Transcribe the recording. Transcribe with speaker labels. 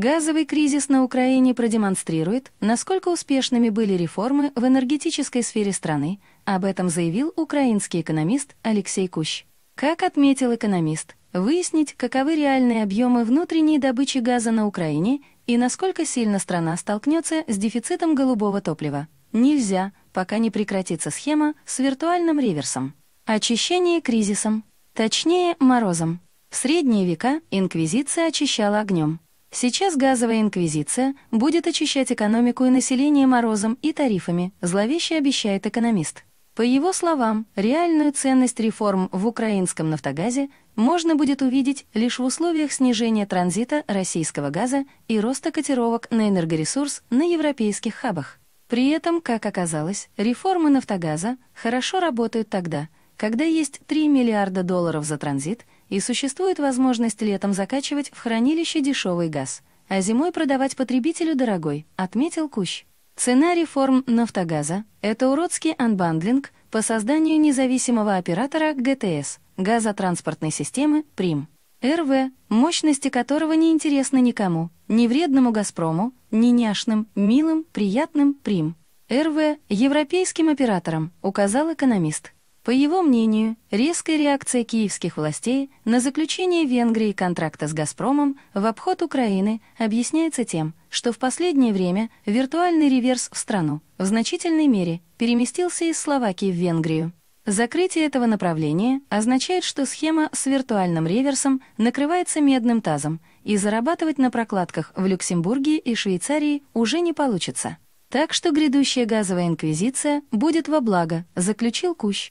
Speaker 1: Газовый кризис на Украине продемонстрирует, насколько успешными были реформы в энергетической сфере страны, об этом заявил украинский экономист Алексей Кущ. Как отметил экономист, выяснить, каковы реальные объемы внутренней добычи газа на Украине и насколько сильно страна столкнется с дефицитом голубого топлива. Нельзя, пока не прекратится схема с виртуальным реверсом. Очищение кризисом, точнее морозом. В средние века инквизиция очищала огнем. Сейчас газовая инквизиция будет очищать экономику и население морозом и тарифами, зловеще обещает экономист. По его словам, реальную ценность реформ в украинском нафтогазе можно будет увидеть лишь в условиях снижения транзита российского газа и роста котировок на энергоресурс на европейских хабах. При этом, как оказалось, реформы нафтогаза хорошо работают тогда – когда есть 3 миллиарда долларов за транзит и существует возможность летом закачивать в хранилище дешевый газ, а зимой продавать потребителю дорогой, отметил Кущ. Цена реформ «Нафтогаза» — это уродский анбандлинг по созданию независимого оператора ГТС, газотранспортной системы «Прим». РВ, мощности которого не интересны никому, ни вредному «Газпрому», ни няшным, милым, приятным «Прим». РВ — европейским оператором, указал экономист. По его мнению, резкая реакция киевских властей на заключение Венгрии контракта с «Газпромом» в обход Украины объясняется тем, что в последнее время виртуальный реверс в страну в значительной мере переместился из Словакии в Венгрию. Закрытие этого направления означает, что схема с виртуальным реверсом накрывается медным тазом, и зарабатывать на прокладках в Люксембурге и Швейцарии уже не получится. Так что грядущая газовая инквизиция будет во благо, заключил Кущ.